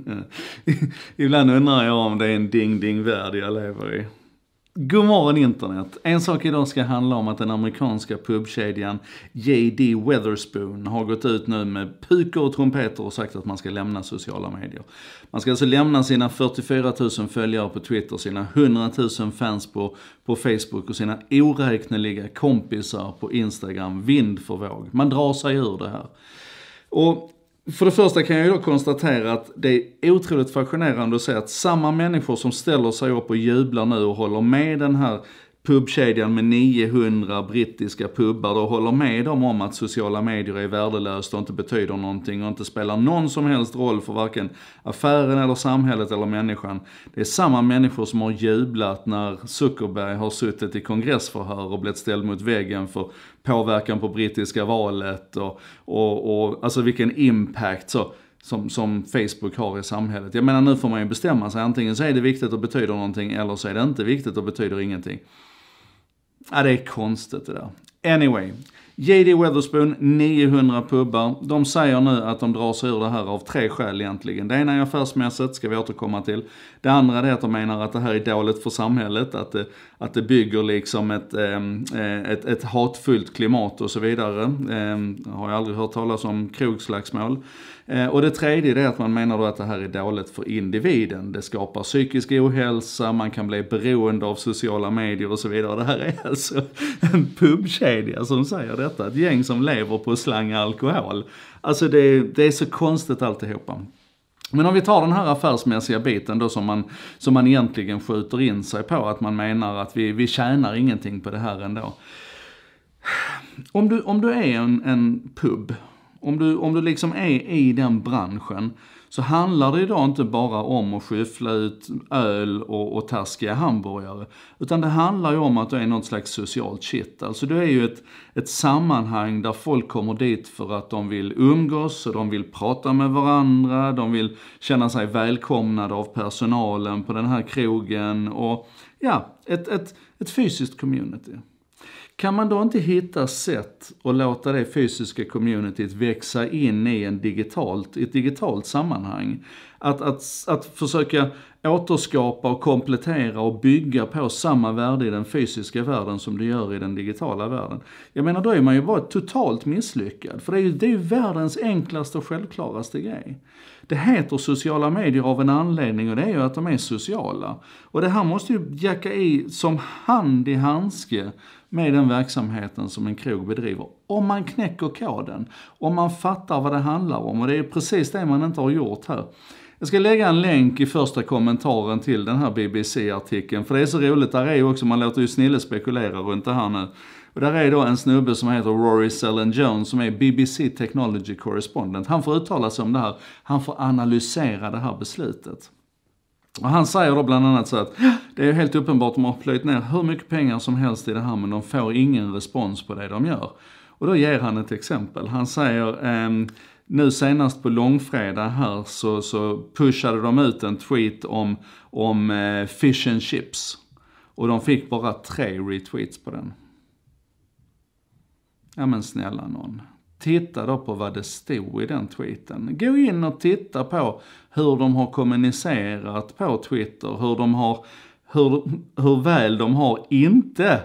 Ibland undrar jag om det är en ding-ding-värld jag lever i. God morgon internet! En sak idag ska handla om att den amerikanska pubkedjan JD Weatherspoon har gått ut nu med pukor och trumpeter och sagt att man ska lämna sociala medier. Man ska alltså lämna sina 44 000 följare på Twitter, sina 100 000 fans på, på Facebook och sina oräkneliga kompisar på Instagram vind för våg. Man drar sig ur det här. Och för det första kan jag ju då konstatera att det är otroligt fascinerande att se att samma människor som ställer sig upp och jublar nu och håller med den här pubkedjan med 900 brittiska pubbar då håller med dem om att sociala medier är värdelöst och inte betyder någonting och inte spelar någon som helst roll för varken affären eller samhället eller människan. Det är samma människor som har jublat när Zuckerberg har suttit i kongressförhör och blivit ställd mot väggen för påverkan på brittiska valet och, och, och alltså vilken impact. så som, som, Facebook har i samhället. Jag menar nu får man ju bestämma sig, antingen så är det viktigt och betyder någonting eller så är det inte viktigt och betyder ingenting. Ja, det är konstigt det där. Anyway, JD Weatherspoon, 900 pubbar. De säger nu att de drar sig ur det här av tre skäl egentligen. Det ena är affärsmässigt, ska vi återkomma till. Det andra är att de menar att det här är dåligt för samhället, att det, att det bygger liksom ett, ehm, eh, ett, ett hatfullt klimat och så vidare. Jag ehm, har jag aldrig hört talas om krogslagsmål. Eh, och det tredje är att man menar då att det här är dåligt för individen. Det skapar psykisk ohälsa, man kan bli beroende av sociala medier och så vidare. Det här är alltså en pubkedja som säger det detta. Ett gäng som lever på att slanga alkohol. Alltså det, det är så konstigt alltihopa. Men om vi tar den här affärsmässiga biten då som man, som man egentligen skjuter in sig på, att man menar att vi, vi tjänar ingenting på det här ändå. Om du, om du är en, en pub om du, om du liksom är i den branschen så handlar det idag inte bara om att skyffla ut öl och, och taskiga hamburgare. Utan det handlar ju om att du är något slags socialt kitt. Alltså du är ju ett, ett sammanhang där folk kommer dit för att de vill umgås och de vill prata med varandra. De vill känna sig välkomnade av personalen på den här krogen. Och ja, ett, ett, ett fysiskt community. Kan man då inte hitta sätt att låta det fysiska communityt växa in i en digitalt, ett digitalt sammanhang? Att, att, att försöka återskapa och komplettera och bygga på samma värde i den fysiska världen som du gör i den digitala världen. Jag menar, då är man ju bara totalt misslyckad. För det är ju, det är ju världens enklaste och självklaraste grej. Det heter sociala medier av en anledning och det är ju att de är sociala. Och det här måste ju jacka i som hand i handske med den verksamheten som en krog bedriver. Om man knäcker koden, om man fattar vad det handlar om och det är precis det man inte har gjort här. Jag ska lägga en länk i första kommentaren till den här BBC-artikeln, för det är så roligt, där är ju också, man låter ju Snille spekulera runt det här nu. Och där är då en snubbe som heter Rory Sellen Jones som är BBC Technology Correspondent. Han får uttala sig om det här, han får analysera det här beslutet. Och han säger då bland annat så att det är helt uppenbart de har plöjt ner hur mycket pengar som helst i det här men de får ingen respons på det de gör. Och då ger han ett exempel. Han säger ehm, nu senast på långfredag här så, så pushade de ut en tweet om, om eh, fish and chips. Och de fick bara tre retweets på den. Ja men snälla någon. Titta då på vad det stod i den tweeten. Gå in och titta på hur de har kommunicerat på Twitter, hur de har, hur, hur väl de har inte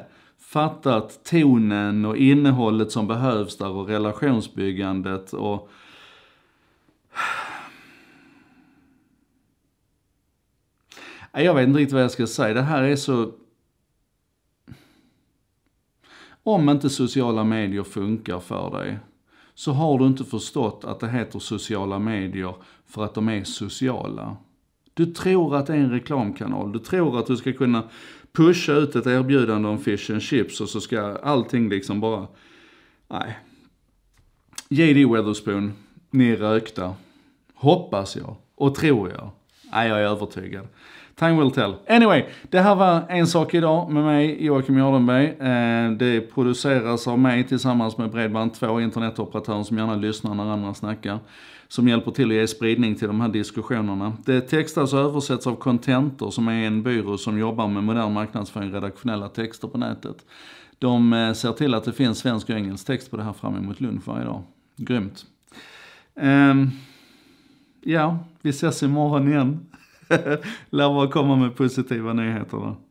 fattat tonen och innehållet som behövs där och relationsbyggandet och Jag vet inte riktigt vad jag ska säga. Det här är så... Om inte sociala medier funkar för dig, så har du inte förstått att det heter sociala medier för att de är sociala. Du tror att det är en reklamkanal. Du tror att du ska kunna pusha ut ett erbjudande om fish and chips och så ska allting liksom bara... Nej. JD Weatherspoon, ni är rökta. Hoppas jag. Och tror jag. Nej, jag är övertygad. Time will tell. Anyway, det här var En sak idag med mig, Joakim Jardenberg. Eh, det produceras av mig tillsammans med Bredband2, internetoperatören som gärna lyssnar när andra snackar. Som hjälper till att ge spridning till de här diskussionerna. Det textas och översätts av Contentor som är en byrå som jobbar med modern marknadsföring, redaktionella texter på nätet. De eh, ser till att det finns svensk och engelsk text på det här fram emot lunch varje dag. Grymt. Ehm, ja, vi ses imorgon igen. lär bara komma med positiva nyheter. Då.